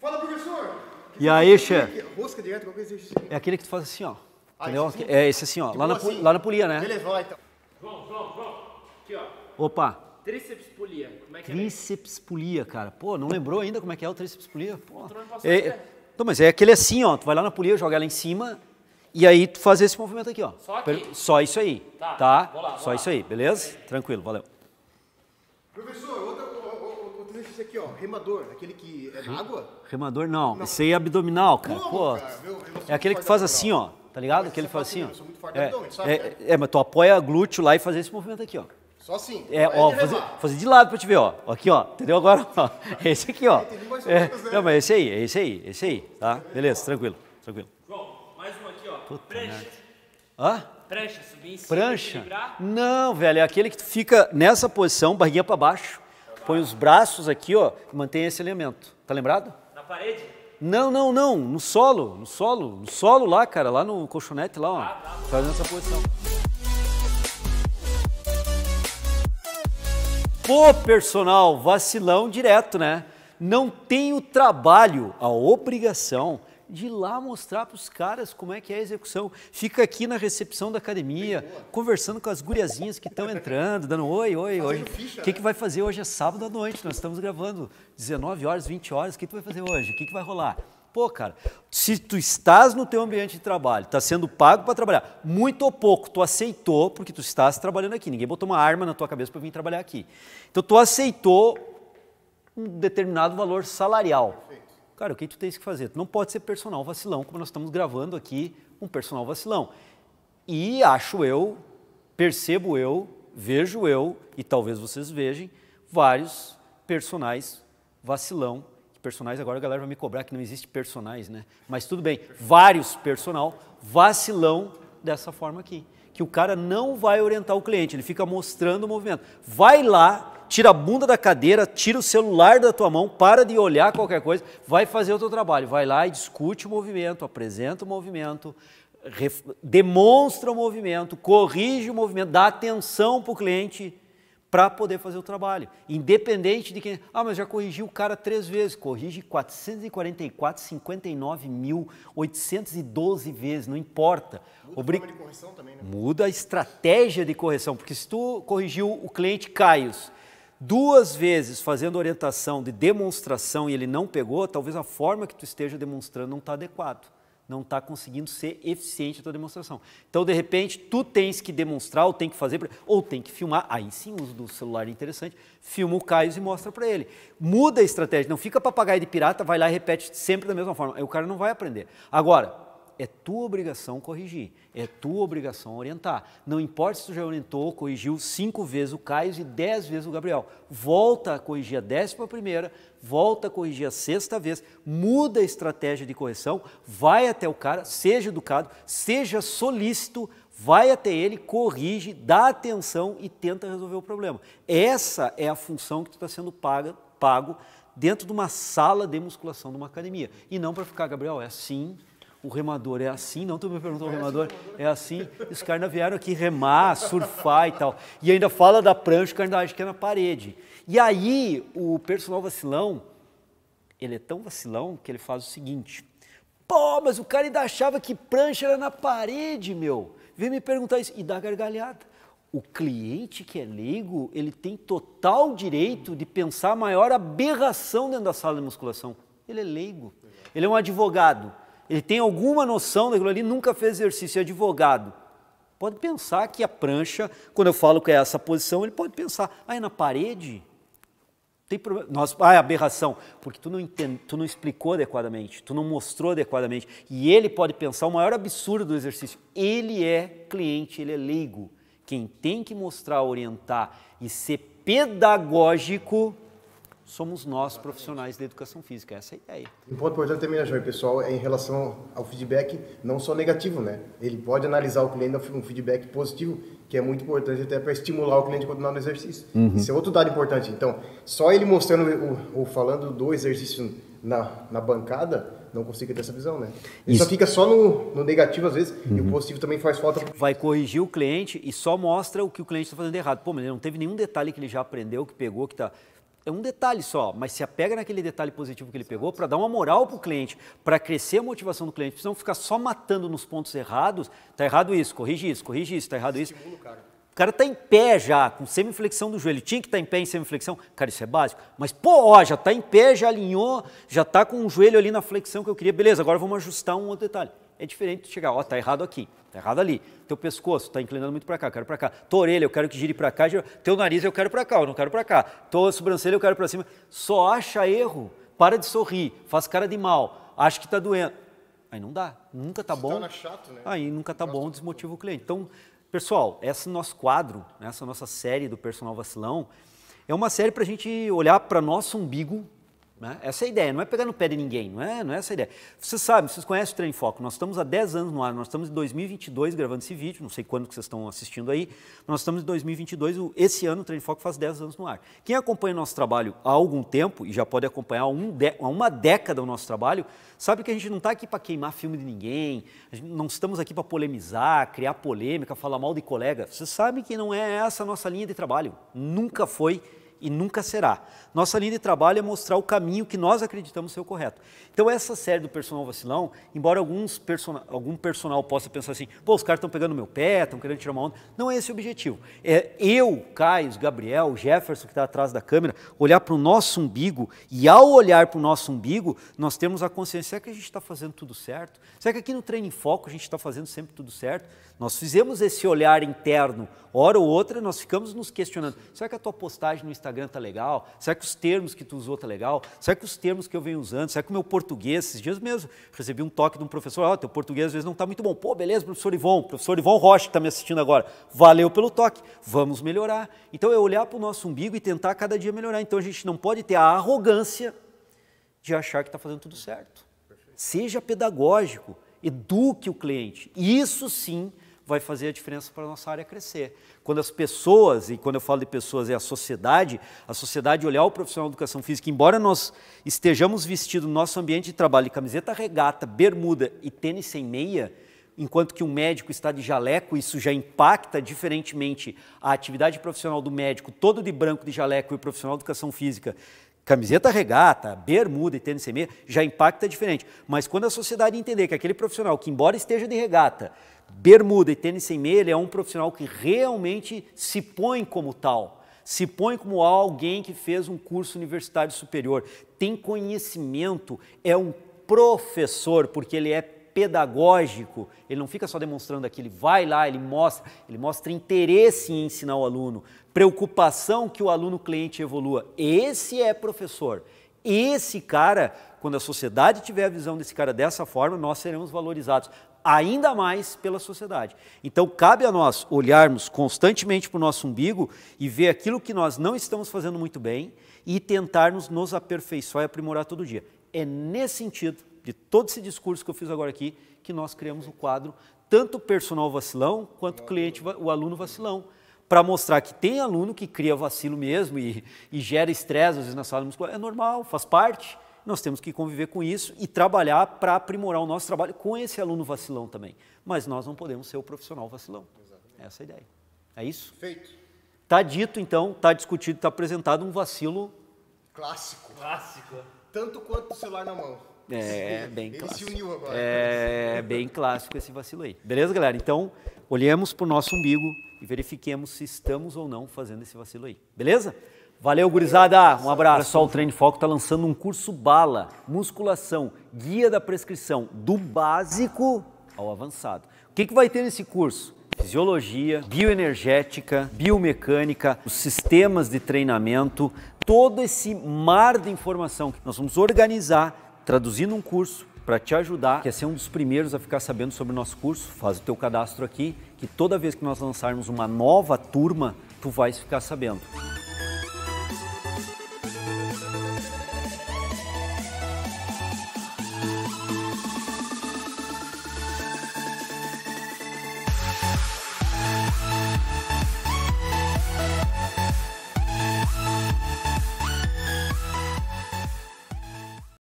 Fala, professor! E aí, chefe? Rosca direta, qualquer exercício. É aquele que tu faz assim, ó. Ah, entendeu? Esse assim? É esse assim, ó. Tipo lá na, assim. lá na polia, né? Beleza, vai então. Vamos, vamos, vamos. Aqui, ó. Opa. Tríceps polia. Como é que é? Tríceps polia, cara. Pô, não lembrou ainda como é que é o tríceps polia? Pô. É, então, mas é aquele assim, ó. Tu vai lá na polia, joga ela em cima e aí tu faz esse movimento aqui, ó. Só aqui? Só isso aí. Tá. tá? Vou lá, vou Só lá. isso aí, beleza? Tranquilo, valeu. Professor, outra esse aqui, ó. Remador, aquele que é água? Remador não. não. Esse aí é abdominal, cara. Pô, cara, meu, é aquele que faz assim, ó. Tá ligado? aquele que ele faz assim, assim ó. É, é, é, mas tu apoia glúteo lá e faz esse movimento aqui, ó. Só assim. É, ó, fazer, fazer, de lado pra te ver, ó. Aqui, ó. Entendeu agora? Ó. Esse aqui, ó. É, né? não, mas esse aí, é esse aí, esse aí. Tá? Beleza, tranquilo, tranquilo. mais um aqui, ó. Puta Prancha. Merda. Hã? Prancha, subir em cima. Prancha? Não, velho, é aquele que tu fica nessa posição, barriguinha pra baixo. Põe os braços aqui, ó, e mantém esse elemento. Tá lembrado? Na parede? Não, não, não. No solo, no solo, no solo lá, cara, lá no colchonete lá, ó. Ah, tá. Fazendo essa posição. Pô, personal, vacilão direto, né? Não tem o trabalho, a obrigação de ir lá mostrar para os caras como é que é a execução. Fica aqui na recepção da academia, conversando com as guriazinhas que estão entrando, dando oi, oi, Fazendo hoje. O que, né? que vai fazer hoje é sábado à noite? Nós estamos gravando 19 horas, 20 horas. O que tu vai fazer hoje? O que, que vai rolar? Pô, cara, se tu estás no teu ambiente de trabalho, está sendo pago para trabalhar, muito ou pouco, tu aceitou porque tu estás trabalhando aqui. Ninguém botou uma arma na tua cabeça para vir trabalhar aqui. Então tu aceitou um determinado valor salarial. Cara, o que tu tens que fazer? Tu não pode ser personal vacilão, como nós estamos gravando aqui um personal vacilão. E acho eu, percebo eu, vejo eu, e talvez vocês vejam, vários personagens vacilão. Personagens, agora a galera vai me cobrar que não existe personagens, né? Mas tudo bem, vários personal vacilão dessa forma aqui que o cara não vai orientar o cliente, ele fica mostrando o movimento. Vai lá, tira a bunda da cadeira, tira o celular da tua mão, para de olhar qualquer coisa, vai fazer o teu trabalho, vai lá e discute o movimento, apresenta o movimento, demonstra o movimento, corrige o movimento, dá atenção para o cliente para poder fazer o trabalho. Independente de quem. Ah, mas já corrigiu o cara três vezes. Corrige 444.59.812 vezes, não importa. Muda a forma de correção também, né? Muda a estratégia de correção, porque se tu corrigiu o cliente Caios duas vezes fazendo orientação de demonstração e ele não pegou, talvez a forma que tu esteja demonstrando não está adequado não está conseguindo ser eficiente a tua demonstração. Então, de repente, tu tens que demonstrar, ou tem que fazer, ou tem que filmar. Aí sim, o uso do celular é interessante. Filma o Caio e mostra para ele. Muda a estratégia, não fica papagaio de pirata, vai lá e repete sempre da mesma forma. Aí o cara não vai aprender. Agora, é tua obrigação corrigir, é tua obrigação orientar. Não importa se tu já orientou, corrigiu cinco vezes o Caio e dez vezes o Gabriel. Volta a corrigir a décima primeira, volta a corrigir a sexta vez, muda a estratégia de correção, vai até o cara, seja educado, seja solícito, vai até ele, corrige, dá atenção e tenta resolver o problema. Essa é a função que tu está sendo paga, pago dentro de uma sala de musculação de uma academia. E não para ficar, Gabriel, é assim, o remador é assim, não tu me perguntou o remador, é assim, os caras vieram aqui remar, surfar e tal. E ainda fala da prancha, o cara ainda acha que é na parede. E aí, o personal vacilão, ele é tão vacilão que ele faz o seguinte, pô, mas o cara ainda achava que prancha era na parede, meu. Vem me perguntar isso e dá gargalhada. O cliente que é leigo, ele tem total direito de pensar a maior aberração dentro da sala de musculação. Ele é leigo. Ele é um advogado ele tem alguma noção daquilo ali, nunca fez exercício, é advogado. Pode pensar que a prancha, quando eu falo que é essa posição, ele pode pensar, ah, é na parede? Tem problema. Nós, ah, é aberração, porque tu não, entende, tu não explicou adequadamente, tu não mostrou adequadamente. E ele pode pensar o maior absurdo do exercício. Ele é cliente, ele é leigo. Quem tem que mostrar, orientar e ser pedagógico somos nós profissionais da educação física. Essa é a ideia. Um ponto importante também, né, Jair, pessoal, é em relação ao feedback não só negativo, né? Ele pode analisar o cliente um feedback positivo, que é muito importante até para estimular o cliente a continuar no exercício. Uhum. Isso é outro dado importante. Então, só ele mostrando ou falando do exercício na, na bancada, não consigo ter essa visão, né? Ele Isso. só fica só no, no negativo às vezes uhum. e o uhum. positivo também faz falta. Vai corrigir o cliente e só mostra o que o cliente está fazendo errado. Pô, mas ele não teve nenhum detalhe que ele já aprendeu, que pegou, que está é um detalhe só, mas se apega naquele detalhe positivo que ele pegou para dar uma moral para o cliente, para crescer a motivação do cliente, não ficar só matando nos pontos errados, tá errado isso, corrige isso, corrige isso, tá errado isso. o cara. está em pé já, com semiflexão do joelho, tinha que estar tá em pé em semiflexão, cara, isso é básico. Mas, pô, ó, já está em pé, já alinhou, já está com o joelho ali na flexão que eu queria, beleza, agora vamos ajustar um outro detalhe. É diferente de chegar, ó, tá errado aqui, tá errado ali. Teu pescoço tá inclinando muito para cá, quero para cá. Tua orelha, eu quero que gire para cá. Teu nariz, eu quero para cá, eu não quero para cá. Tua sobrancelha, eu quero para cima. Só acha erro, para de sorrir, faz cara de mal, acha que tá doendo. Aí não dá, nunca tá Se bom. chato, né? Aí nunca tá bom, desmotiva o cliente. Então, pessoal, esse nosso quadro, né, essa nossa série do Personal Vacilão, é uma série para a gente olhar para nosso umbigo, né? Essa é a ideia, não é pegar no pé de ninguém, não é, não é essa a ideia. Vocês sabem, vocês conhecem o Trem Foco, nós estamos há 10 anos no ar, nós estamos em 2022 gravando esse vídeo, não sei quando que vocês estão assistindo aí, nós estamos em 2022, esse ano o Trem Foco faz 10 anos no ar. Quem acompanha o nosso trabalho há algum tempo, e já pode acompanhar há, um de, há uma década o nosso trabalho, sabe que a gente não está aqui para queimar filme de ninguém, não estamos aqui para polemizar, criar polêmica, falar mal de colega. Vocês sabem que não é essa a nossa linha de trabalho, nunca foi e nunca será. Nossa linha de trabalho é mostrar o caminho que nós acreditamos ser o correto. Então, essa série do personal vacilão, embora alguns persona, algum personal possa pensar assim, pô, os caras estão pegando meu pé, estão querendo tirar uma onda, não é esse o objetivo. É eu, Caio, Gabriel, Jefferson, que está atrás da câmera, olhar para o nosso umbigo e, ao olhar para o nosso umbigo, nós temos a consciência: será que a gente está fazendo tudo certo? Será que aqui no Treino em Foco a gente está fazendo sempre tudo certo? Nós fizemos esse olhar interno, hora ou outra, nós ficamos nos questionando: será que a tua postagem no Instagram Instagram tá legal? Será que os termos que tu usou tá legal? Será que os termos que eu venho usando? Será que o meu português, esses dias mesmo, recebi um toque de um professor, ó, oh, teu português às vezes não tá muito bom. Pô, beleza, professor Ivon, professor Ivon Rocha que tá me assistindo agora. Valeu pelo toque, vamos melhorar. Então é olhar para o nosso umbigo e tentar cada dia melhorar. Então a gente não pode ter a arrogância de achar que está fazendo tudo certo. Seja pedagógico, eduque o cliente. Isso sim vai fazer a diferença para a nossa área crescer. Quando as pessoas, e quando eu falo de pessoas é a sociedade, a sociedade olhar o profissional de educação física, embora nós estejamos vestidos no nosso ambiente de trabalho de camiseta regata, bermuda e tênis sem meia, enquanto que um médico está de jaleco, isso já impacta diferentemente a atividade profissional do médico, todo de branco de jaleco e o profissional de educação física Camiseta regata, bermuda e tênis meia já impacta diferente. Mas quando a sociedade entender que aquele profissional que embora esteja de regata, bermuda e tênis sem meia, ele é um profissional que realmente se põe como tal, se põe como alguém que fez um curso universitário superior, tem conhecimento, é um professor, porque ele é pedagógico, ele não fica só demonstrando aqui, ele vai lá, ele mostra, ele mostra interesse em ensinar o aluno, preocupação que o aluno cliente evolua. Esse é professor. Esse cara, quando a sociedade tiver a visão desse cara dessa forma, nós seremos valorizados ainda mais pela sociedade. Então, cabe a nós olharmos constantemente para o nosso umbigo e ver aquilo que nós não estamos fazendo muito bem e tentarmos nos aperfeiçoar e aprimorar todo dia. É nesse sentido de todo esse discurso que eu fiz agora aqui, que nós criamos o quadro tanto personal vacilão quanto o cliente, o aluno vacilão, para mostrar que tem aluno que cria vacilo mesmo e, e gera estresse às vezes na sala muscular, é normal, faz parte. Nós temos que conviver com isso e trabalhar para aprimorar o nosso trabalho com esse aluno vacilão também. Mas nós não podemos ser o profissional vacilão. Exatamente. Essa é a ideia. É isso? Feito. Tá dito então, tá discutido, tá apresentado um vacilo clássico. Clássico. Tanto quanto o celular na mão. É, bem Ele clássico. se uniu agora. É, bem clássico esse vacilo aí. Beleza, galera? Então, olhemos para o nosso umbigo e verifiquemos se estamos ou não fazendo esse vacilo aí. Beleza? Valeu, gurizada. Um abraço. Olha só, o Treino Foco está lançando um curso bala, musculação, guia da prescrição, do básico ao avançado. O que, que vai ter nesse curso? Fisiologia, bioenergética, biomecânica, os sistemas de treinamento, todo esse mar de informação que nós vamos organizar traduzindo um curso para te ajudar, quer é ser um dos primeiros a ficar sabendo sobre o nosso curso, faz o teu cadastro aqui, que toda vez que nós lançarmos uma nova turma, tu vais ficar sabendo.